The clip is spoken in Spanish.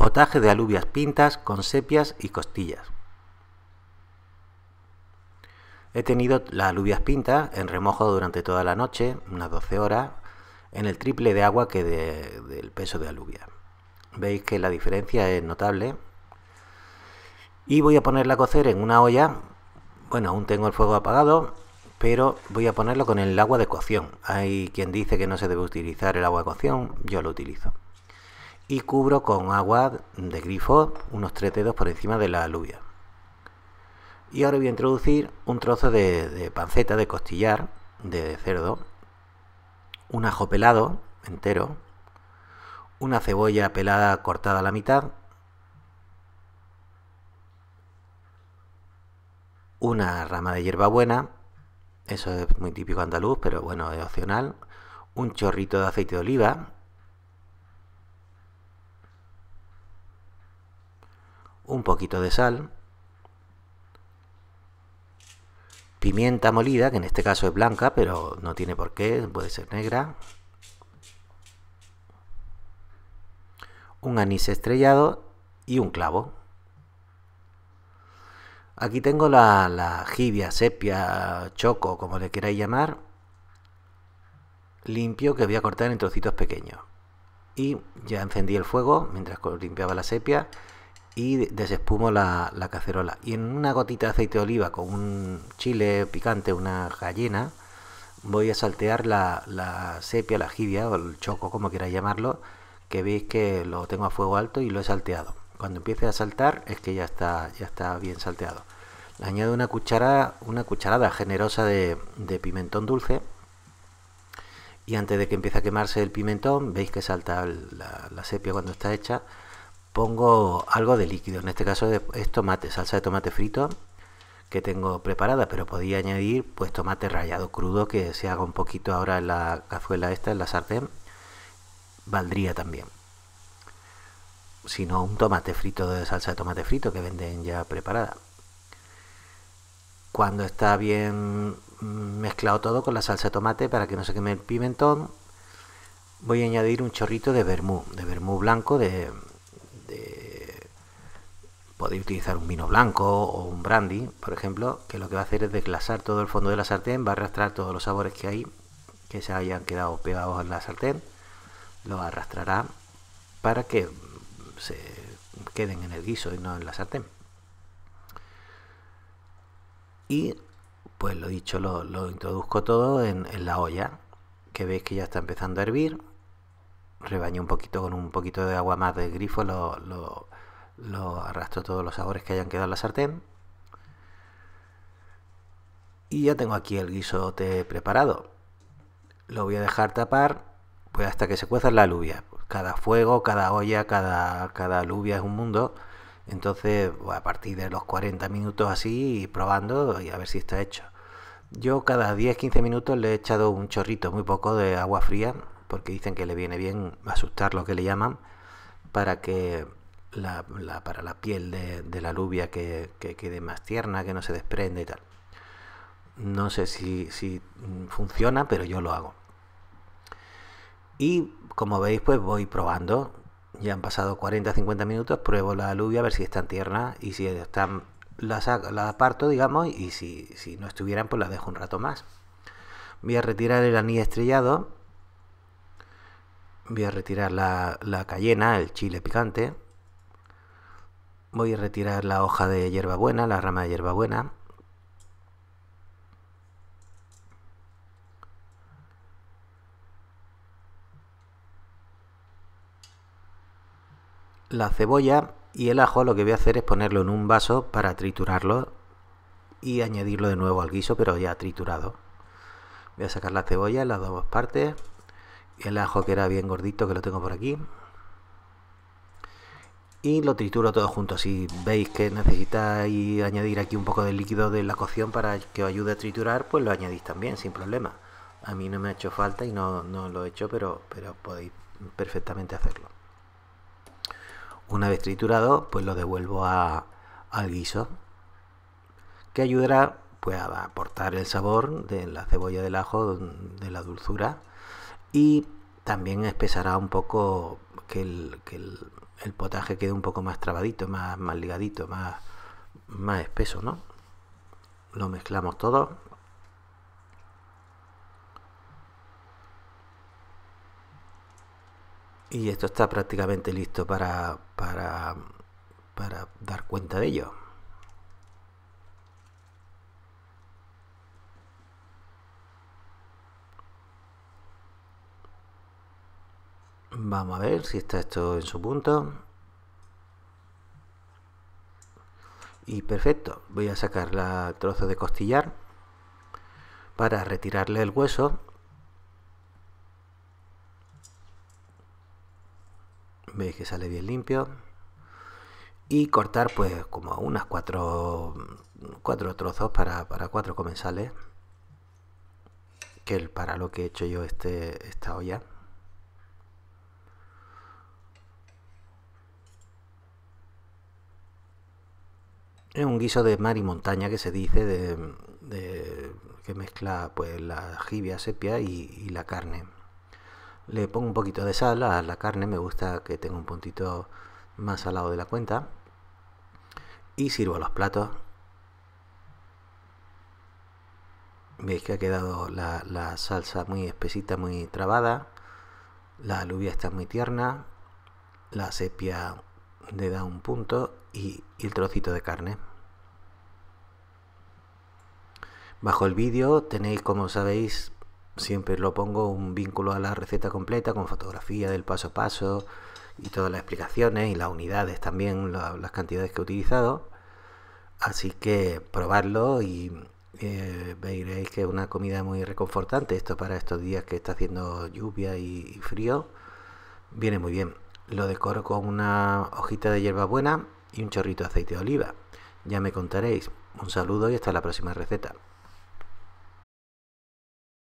Potaje de alubias pintas con sepias y costillas. He tenido las alubias pintas en remojo durante toda la noche, unas 12 horas, en el triple de agua que del peso de alubia. Veis que la diferencia es notable. Y voy a ponerla a cocer en una olla. Bueno, aún tengo el fuego apagado, pero voy a ponerlo con el agua de cocción. Hay quien dice que no se debe utilizar el agua de cocción, yo lo utilizo y cubro con agua de grifo unos 3 dedos por encima de la alubia. Y ahora voy a introducir un trozo de, panceta, de costillar, de, de cerdo, un ajo pelado entero, una cebolla pelada cortada a la mitad, una rama de hierbabuena, eso es muy típico andaluz, pero bueno, es opcional, un chorrito de aceite de oliva, un poquito de sal, pimienta molida, que en este caso es blanca, pero no tiene por qué, puede ser negra, un anís estrellado y un clavo. Aquí tengo la, jibia, sepia, choco, como le queráis llamar, limpio que voy a cortar en trocitos pequeños. Y ya encendí el fuego mientras limpiaba la sepia y desespumo la, la, cacerola. Y en una gotita de aceite de oliva con un chile picante, una gallina, voy a saltear la, la sepia, la jibia o el choco, como quiera llamarlo, que veis que lo tengo a fuego alto y lo he salteado. Cuando empiece a saltar es que ya está, ya está bien salteado. Le añado una cucharada, una cucharada generosa de, de pimentón dulce y antes de que empiece a quemarse el pimentón, veis que salta la, la sepia cuando está hecha, pongo algo de líquido. En este caso es tomate, salsa de tomate frito que tengo preparada, pero podía añadir pues tomate rallado crudo que se haga un poquito ahora en la cazuela esta, en la sartén, valdría también. sino un tomate frito de salsa de tomate frito que venden ya preparada. Cuando está bien mezclado todo con la salsa de tomate para que no se queme el pimentón, voy a añadir un chorrito de vermú, de vermú blanco de podéis utilizar un vino blanco o un brandy, por ejemplo, que lo que va a hacer es desglasar todo el fondo de la sartén, va a arrastrar todos los sabores que hay, que se hayan quedado pegados en la sartén, lo arrastrará para que se queden en el guiso y no en la sartén. Y pues lo dicho, lo, introduzco todo en, la olla, que veis que ya está empezando a hervir. Rebaño un poquito con un poquito de agua más del grifo, lo lo arrastro todos los sabores que hayan quedado en la sartén. Y ya tengo aquí el guisote preparado. Lo voy a dejar tapar pues hasta que se cueza la alubia. Cada fuego, cada olla, cada, cada alubia es un mundo. Entonces, pues, a partir de los 40 minutos así, probando y a ver si está hecho. Yo cada 10-15 minutos le he echado un chorrito, muy poco, de agua fría, porque dicen que le viene bien asustar lo que le llaman, para que la, para la piel de, la alubia que, quede más tierna, que no se desprende y tal. No sé si, funciona, pero yo lo hago. Y como veis, pues voy probando. Ya han pasado 40-50 minutos, pruebo la alubia a ver si están tiernas y si están la aparto, digamos, y si, no estuvieran, pues la dejo un rato más. Voy a retirar el anillo estrellado. Voy a retirar la cayena, el chile picante. Voy a retirar la hoja de hierbabuena, la rama de hierbabuena. La cebolla y el ajo lo que voy a hacer es ponerlo en un vaso para triturarlo y añadirlo de nuevo al guiso, pero ya triturado. Voy a sacar la cebolla en las dos partes, y el ajo que era bien gordito que lo tengo por aquí y lo trituro todo junto. Si veis que necesitáis añadir aquí un poco de líquido de la cocción para que os ayude a triturar, pues lo añadís también sin problema. A mí no me ha hecho falta y no, lo he hecho, pero, pero podéis perfectamente hacerlo. Una vez triturado, pues lo devuelvo al guiso, que ayudará pues, a aportar el sabor de la cebolla del ajo, de la dulzura y también espesará un poco que el, potaje quede un poco más trabadito, más, más ligadito, más, más espeso, ¿no? Lo mezclamos todo. Y esto está prácticamente listo para, para dar cuenta de ello. Vamos a ver si está esto en su punto. Y perfecto, voy a sacar la trozo de costillar para retirarle el hueso. Veis que sale bien limpio. Y cortar pues como unas cuatro, cuatro trozos para, cuatro comensales. Que el, para lo que he hecho yo este, esta olla. Es un guiso de mar y montaña que se dice de, que mezcla pues la jibia sepia y, la carne. Le pongo un poquito de sal a la carne, me gusta que tenga un puntito más salado de la cuenta. Y sirvo los platos. Veis que ha quedado la, la salsa muy espesita, muy trabada. La alubia está muy tierna. La sepia le da un punto y, el trocito de carne. Bajo el vídeo tenéis, como sabéis, siempre lo pongo un vínculo a la receta completa con fotografía del paso a paso y todas las explicaciones y las unidades también, las cantidades que he utilizado. Así que probarlo y eh, veréis que es una comida muy reconfortante. Esto para estos días que está haciendo lluvia y frío, viene muy bien. Lo decoro con una hojita de hierbabuena y un chorrito de aceite de oliva. Ya me contaréis. Un saludo y hasta la próxima receta.